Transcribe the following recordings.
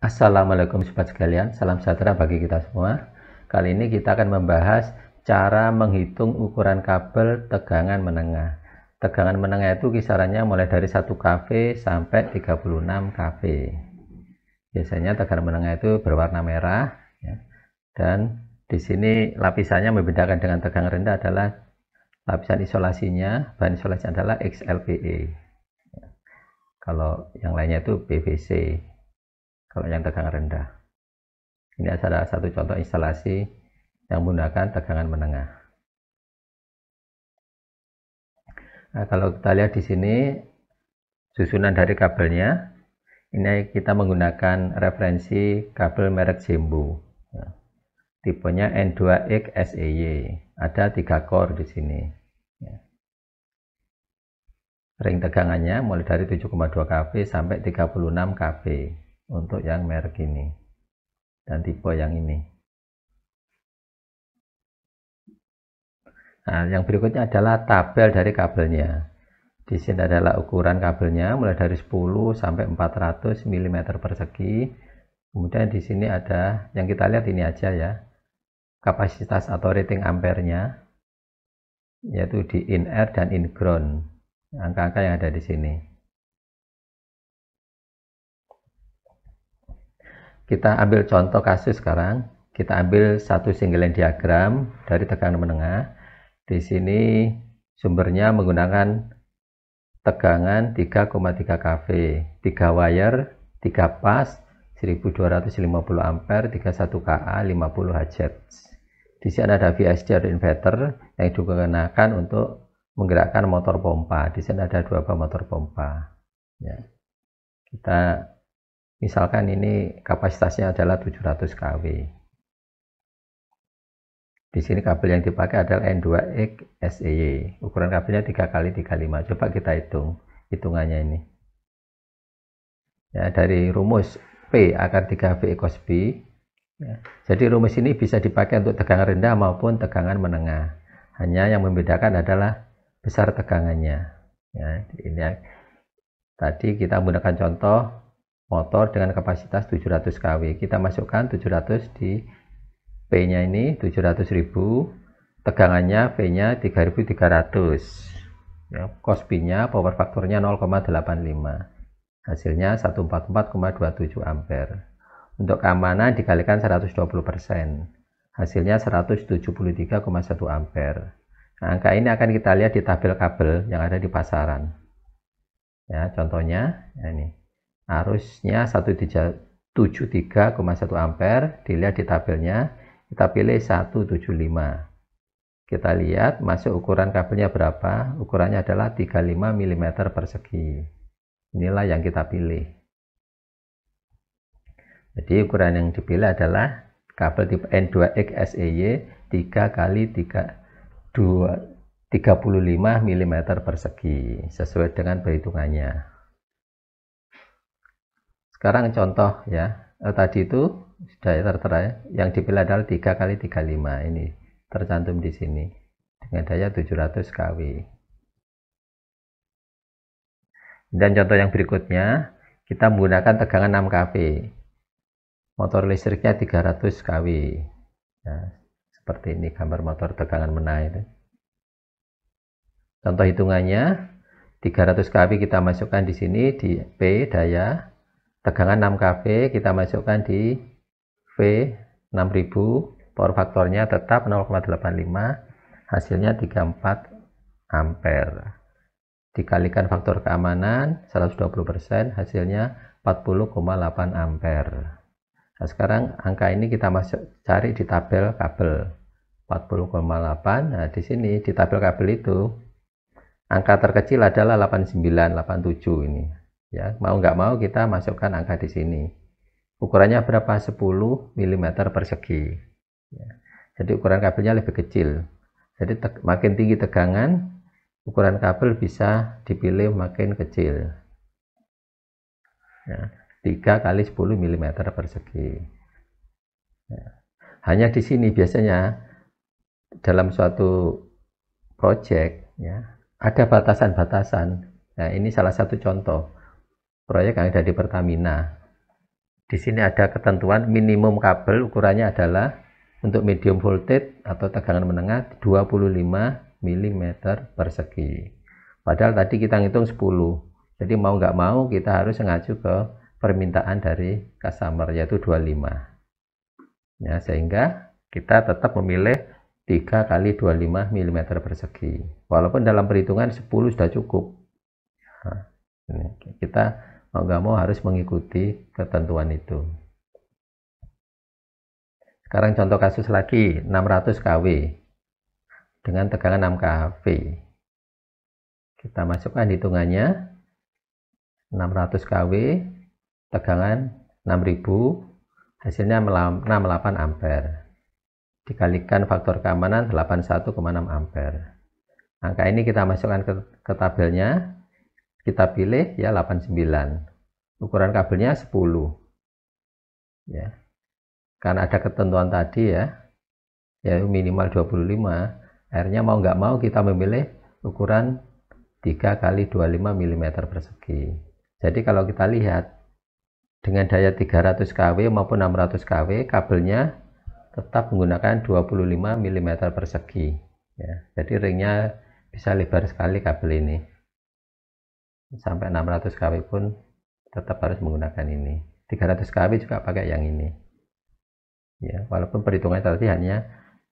Assalamualaikum sobat sekalian, salam sejahtera bagi kita semua. Kali ini kita akan membahas cara menghitung ukuran kabel tegangan menengah. Tegangan menengah itu kisarannya mulai dari 1 kV sampai 36 kV. Biasanya tegangan menengah itu berwarna merah ya. dan di sini lapisannya membedakan dengan tegangan rendah adalah lapisan isolasinya, bahan isolasi adalah XLPE. Kalau yang lainnya itu PVC kalau yang tegangan rendah. Ini adalah satu contoh instalasi yang menggunakan tegangan menengah. Nah, kalau kita lihat di sini susunan dari kabelnya, ini kita menggunakan referensi kabel merek Jembo, ya. tipenya N2X SEY. Ada tiga core di sini. Ya. Ring tegangannya mulai dari 7,2 kV sampai 36 kV untuk yang merek ini dan tipe yang ini. Nah, yang berikutnya adalah tabel dari kabelnya. Di sini adalah ukuran kabelnya mulai dari 10 sampai 400 mm persegi. Kemudian di sini ada yang kita lihat ini aja ya. Kapasitas atau rating ampernya yaitu di in air dan in ground. Angka-angka yang ada di sini. Kita ambil contoh kasus sekarang. Kita ambil satu single line diagram dari tegangan menengah. Di sini sumbernya menggunakan tegangan 3,3 kV, 3 wire, 3 pas, 1250 ampere, 31 KA, 50 Hz. Di sini ada VSD atau inverter yang digunakan untuk menggerakkan motor pompa. Di sini ada dua buah motor pompa. Ya. Kita Misalkan ini kapasitasnya adalah 700 kW. Di sini kabel yang dipakai adalah N2X SEY. Ukuran kabelnya 3 kali 35. Coba kita hitung hitungannya ini. Ya, dari rumus P akar 3V cos B. Ya. Jadi rumus ini bisa dipakai untuk tegangan rendah maupun tegangan menengah. Hanya yang membedakan adalah besar tegangannya. Ya, ini ya. tadi kita menggunakan contoh motor dengan kapasitas 700 kW. Kita masukkan 700 di P-nya ini 700.000, tegangannya v nya 3300. Ya, cost P-nya power faktornya 0,85. Hasilnya 144,27 ampere. Untuk keamanan dikalikan 120%. Hasilnya 173,1 ampere. Nah, angka ini akan kita lihat di tabel kabel yang ada di pasaran. Ya, contohnya ya ini arusnya 173,1 ampere dilihat di tabelnya kita pilih 175 kita lihat masuk ukuran kabelnya berapa ukurannya adalah 35 mm persegi inilah yang kita pilih jadi ukuran yang dipilih adalah kabel tipe N2X SEY 3 kali 35 mm persegi sesuai dengan perhitungannya sekarang contoh ya, eh, tadi itu sudah ya, tertera ya, yang dipilih adalah 3 kali 35 ini tercantum di sini dengan daya 700 kW. Dan contoh yang berikutnya, kita menggunakan tegangan 6 KV Motor listriknya 300 kW. ya, seperti ini gambar motor tegangan menaik Contoh hitungannya, 300 kW kita masukkan di sini di P daya tegangan 6 kV kita masukkan di V 6000 power faktornya tetap 0,85 hasilnya 34 ampere dikalikan faktor keamanan 120% hasilnya 40,8 ampere nah sekarang angka ini kita masuk cari di tabel kabel 40,8 nah di sini di tabel kabel itu angka terkecil adalah 89,87 ini ya mau nggak mau kita masukkan angka di sini ukurannya berapa 10 mm persegi ya. jadi ukuran kabelnya lebih kecil jadi makin tinggi tegangan ukuran kabel bisa dipilih makin kecil ya. 3 kali 10 mm persegi ya. hanya di sini biasanya dalam suatu project ya ada batasan-batasan nah ini salah satu contoh proyek yang ada di Pertamina. Di sini ada ketentuan minimum kabel ukurannya adalah untuk medium voltage atau tegangan menengah 25 mm persegi. Padahal tadi kita ngitung 10. Jadi mau nggak mau kita harus mengacu ke permintaan dari customer yaitu 25. Ya, sehingga kita tetap memilih 3 kali 25 mm persegi. Walaupun dalam perhitungan 10 sudah cukup. Nah, ini kita mau gak mau harus mengikuti ketentuan itu. Sekarang contoh kasus lagi 600 kW dengan tegangan 6 kV. Kita masukkan hitungannya 600 kW tegangan 6000 hasilnya 68 ampere dikalikan faktor keamanan 81,6 ampere angka ini kita masukkan ke, ke tabelnya kita pilih ya 89 ukuran kabelnya 10 ya karena ada ketentuan tadi ya ya minimal 25 akhirnya mau nggak mau kita memilih ukuran 3 kali 25 mm persegi jadi kalau kita lihat dengan daya 300 kW maupun 600 kW kabelnya tetap menggunakan 25 mm persegi ya, jadi ringnya bisa lebar sekali kabel ini sampai 600 kW pun tetap harus menggunakan ini 300 kW juga pakai yang ini ya walaupun perhitungannya tadi hanya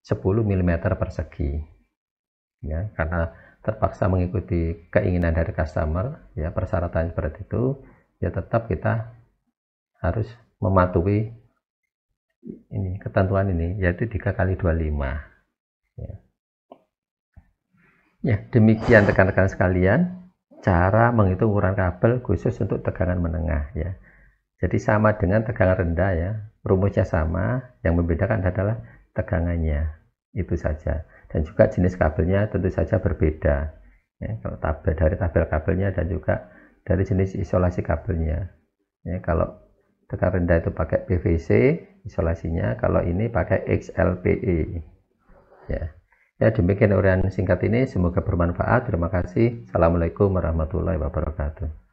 10 mm persegi ya karena terpaksa mengikuti keinginan dari customer ya persyaratan seperti itu ya tetap kita harus mematuhi ini ketentuan ini yaitu 3 kali 25 ya, ya demikian rekan-rekan sekalian cara menghitung ukuran kabel khusus untuk tegangan menengah ya. Jadi sama dengan tegangan rendah ya, rumusnya sama, yang membedakan adalah tegangannya itu saja. Dan juga jenis kabelnya tentu saja berbeda. Ya, kalau tabel dari tabel kabelnya dan juga dari jenis isolasi kabelnya. Ya, kalau tekan rendah itu pakai PVC isolasinya, kalau ini pakai XLPE. Ya. Ya demikian urian singkat ini semoga bermanfaat. Terima kasih. Assalamualaikum warahmatullahi wabarakatuh.